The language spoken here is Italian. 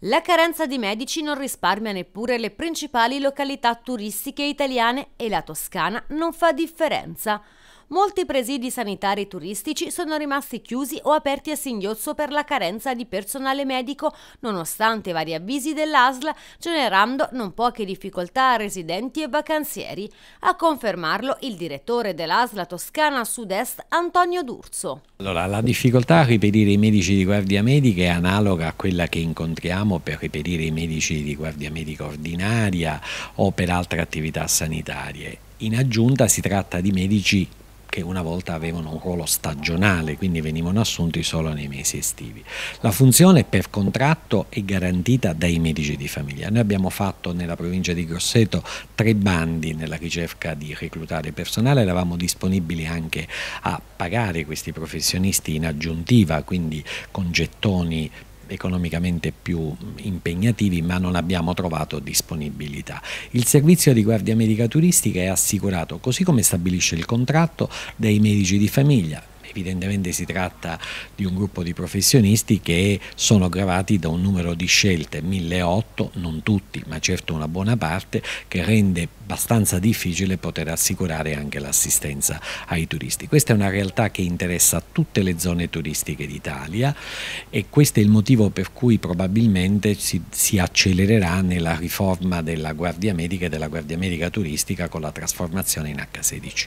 La carenza di medici non risparmia neppure le principali località turistiche italiane e la Toscana non fa differenza molti presidi sanitari turistici sono rimasti chiusi o aperti a singhiozzo per la carenza di personale medico, nonostante vari avvisi dell'ASL, generando non poche difficoltà a residenti e vacanzieri. A confermarlo il direttore dell'ASL Toscana Sud-Est, Antonio D'Urso. Allora, la difficoltà a ripetire i medici di guardia medica è analoga a quella che incontriamo per ripetire i medici di guardia medica ordinaria o per altre attività sanitarie. In aggiunta si tratta di medici che una volta avevano un ruolo stagionale, quindi venivano assunti solo nei mesi estivi. La funzione per contratto è garantita dai medici di famiglia. Noi abbiamo fatto nella provincia di Grosseto tre bandi nella ricerca di reclutare personale, eravamo disponibili anche a pagare questi professionisti in aggiuntiva, quindi con gettoni economicamente più impegnativi ma non abbiamo trovato disponibilità. Il servizio di guardia medica turistica è assicurato così come stabilisce il contratto dai medici di famiglia Evidentemente si tratta di un gruppo di professionisti che sono gravati da un numero di scelte, 1008, non tutti, ma certo una buona parte, che rende abbastanza difficile poter assicurare anche l'assistenza ai turisti. Questa è una realtà che interessa tutte le zone turistiche d'Italia e questo è il motivo per cui probabilmente si, si accelererà nella riforma della Guardia Medica e della Guardia Medica Turistica con la trasformazione in H16.